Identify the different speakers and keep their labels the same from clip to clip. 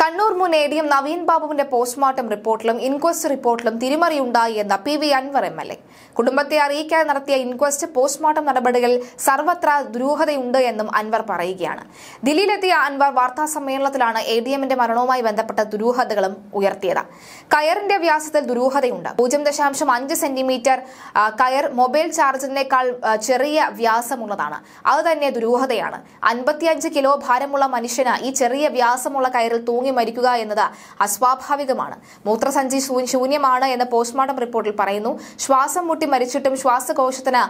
Speaker 1: കണ്ണൂർ മുൻ A D M Naveen ബാബുവിന്റെ postmortem റിപ്പോർട്ടിലും inquest റിപ്പോർട്ടിലും തിരിമറിയുണ്ടായി എന്ന P V Anwar M L A കുടുംബത്തെ അറിയിക്കാതെ നടത്തിയ ഇൻക്വസ്റ്റ് പോസ്റ്റ്മോർട്ടം നടപടികൾ സർവത്ര ദുരൂഹതയുണ്ട് എന്നും അൻവർ പറയുകയാണ് ദില്ലിയിലെത്തിയ അൻവർ വാർത്താ സമ്മേളനത്തിലാണ് എ ഡി എമ്മിന്റെ മരണവുമായി ബന്ധപ്പെട്ട ദുരൂഹതകളും ഉയർത്തിയത് കയറിന്റെ വ്യാസത്തിൽ ദുരൂഹതയുണ്ട് പൂജ്യം ദശാംശം അഞ്ച് സെന്റിമീറ്റർ കയർ മൊബൈൽ ചാർജറിനേക്കാൾ ചെറിയ വ്യാസമുള്ളതാണ് അത് തന്നെ ദുരൂഹതയാണ് അൻപത്തിയഞ്ച് കിലോ ഭാരമുള്ള മനുഷ്യന് ഈ ചെറിയ വ്യാസമുള്ള കയറിൽ തൂങ്ങി തൂങ്ങി മരിക്കുക എന്നത് അസ്വാഭാവികമാണ് മൂത്രസഞ്ചി ശൂന്യമാണ് എന്ന് പോസ്റ്റ്മോർട്ടം റിപ്പോർട്ടിൽ പറയുന്നു ശ്വാസം മുട്ടി മരിച്ചിട്ടും ശ്വാസകോശത്തിന്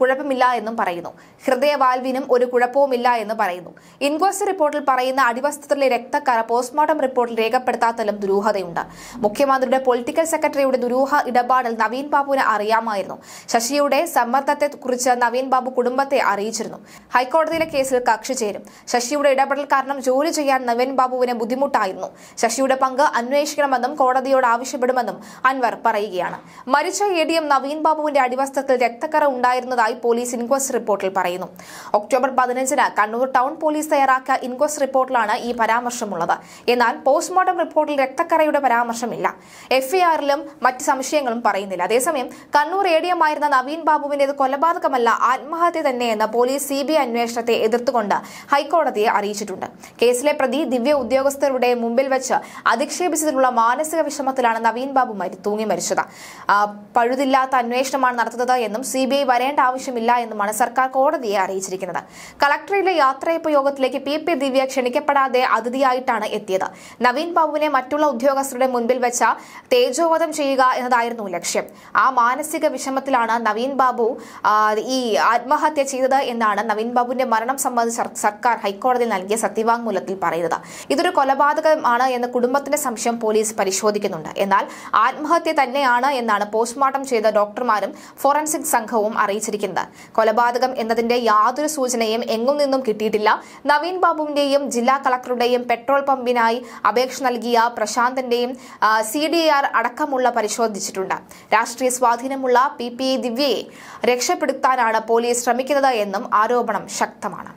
Speaker 1: കുഴപ്പമില്ല എന്നും പറയുന്നു ഹൃദയവാൽവിനും ഒരു കുഴപ്പവുമില്ല എന്ന് പറയുന്നു ഇൻക്വസ്റ്റ് റിപ്പോർട്ടിൽ പറയുന്ന അടിവസ്ത്രത്തിലെ രക്തക്കറ പോസ്റ്റ്മോർട്ടം റിപ്പോർട്ടിൽ രേഖപ്പെടുത്താത്തലും ദുരൂഹതയുണ്ട് മുഖ്യമന്ത്രിയുടെ പൊളിറ്റിക്കൽ സെക്രട്ടറിയുടെ ദുരൂഹ ഇടപാടിൽ നവീൻ ബാബുവിന് അറിയാമായിരുന്നു ശശിയുടെ സമ്മർദ്ദത്തെ കുറിച്ച് നവീൻ ബാബു കുടുംബത്തെ അറിയിച്ചിരുന്നു ഹൈക്കോടതിയിലെ കേസിൽ കക്ഷി ചേരും ശശിയുടെ ഇടപെടൽ കാരണം ജോലി ചെയ്യാൻ നവീൻ ബാബുവിന് ബുദ്ധിമുട്ട് ബുദ്ധിമുട്ടായിരുന്നു ശശിയുടെ പങ്ക് അന്വേഷിക്കണമെന്നും കോടതിയോട് ആവശ്യപ്പെടുമെന്നും അൻവർ പറയുകയാണ് മരിച്ച എ ഡി എം നവീൻ ബാബുവിന്റെ അടിവസ്ത്രത്തിൽ രക്തക്കറ ഉണ്ടായിരുന്നതായി പോലീസ് ഇൻക്വസ്റ്റ് റിപ്പോർട്ടിൽ പറയുന്നു ഒക്ടോബർ പതിനഞ്ചിന് കണ്ണൂർ ടൗൺ പോലീസ് തയ്യാറാക്കിയ ഇൻക്വസ്റ്റ് റിപ്പോർട്ടിലാണ് ഈ പരാമർശമുള്ളത് എന്നാൽ പോസ്റ്റ്മോർട്ടം റിപ്പോർട്ടിൽ രക്തക്കറയുടെ പരാമർശമില്ല എഫ്ഐആറിലും മറ്റ് സംശയങ്ങളും പറയുന്നില്ല അതേസമയം കണ്ണൂർ എ ഡി എം ആയിരുന്ന നവീൻ ബാബുവിന്റെ കൊലപാതകമല്ല ആത്മഹത്യ തന്നെയെന്ന് പോലീസ് സി ബി ഐ അന്വേഷണത്തെ എതിർത്തുകൊണ്ട് ഹൈക്കോടതിയെ അറിയിച്ചിട്ടുണ്ട് കേസിലെ പ്രതി ദിവ്യ ഉദ്യോഗസ്ഥർ ഉദ്യോഗസ്ഥരുടെ മുമ്പിൽ വെച്ച് അധിക്ഷേപിച്ചതിനുള്ള മാനസിക വിഷമത്തിലാണ് നവീൻ ബാബു മരി തൂങ്ങി മരിച്ചത് പഴുതില്ലാത്ത അന്വേഷണമാണ് നടത്തുന്നത് എന്നും സി ബി ഐ വരേണ്ട ആവശ്യമില്ല എന്നുമാണ് സർക്കാർ കോടതിയെ അറിയിച്ചിരിക്കുന്നത് കളക്ടറിലെ യാത്രയപ്പ് യോഗത്തിലേക്ക് പി പി ദിവ്യ ക്ഷണിക്കപ്പെടാതെ അതിഥിയായിട്ടാണ് എത്തിയത് നവീൻ ബാബുവിനെ മറ്റുള്ള ഉദ്യോഗസ്ഥരുടെ മുൻപിൽ വെച്ച തേജോവധം ചെയ്യുക എന്നതായിരുന്നു ലക്ഷ്യം ആ മാനസിക വിഷമത്തിലാണ് നവീൻ ബാബു ഈ ആത്മഹത്യ ചെയ്തത് എന്നാണ് നവീൻ ബാബുവിന്റെ മരണം സംബന്ധിച്ച് സർക്കാർ ഹൈക്കോടതിയിൽ നൽകിയ സത്യവാങ്മൂലത്തിൽ പറയുന്നത് ഇതൊരു കൊലപാതക കൊലപാതകമാണ് എന്ന കുടുംബത്തിന്റെ സംശയം പോലീസ് പരിശോധിക്കുന്നുണ്ട് എന്നാൽ ആത്മഹത്യ തന്നെയാണ് എന്നാണ് പോസ്റ്റ്മോർട്ടം ചെയ്ത ഡോക്ടർമാരും ഫോറൻസിക് സംഘവും അറിയിച്ചിരിക്കുന്നത് കൊലപാതകം എന്നതിന്റെ യാതൊരു സൂചനയും എങ്ങും നിന്നും കിട്ടിയിട്ടില്ല നവീൻ ബാബുവിന്റെയും ജില്ലാ കളക്ടറുടെയും പെട്രോൾ പമ്പിനായി അപേക്ഷ നൽകിയ പ്രശാന്തിന്റെയും സി ഡി ആർ അടക്കമുള്ള പരിശോധിച്ചിട്ടുണ്ട് രാഷ്ട്രീയ സ്വാധീനമുള്ള പി പി ദിവ്യയെ രക്ഷപ്പെടുത്താനാണ് പോലീസ് ശ്രമിക്കുന്നത് എന്നും ആരോപണം ശക്തമാണ്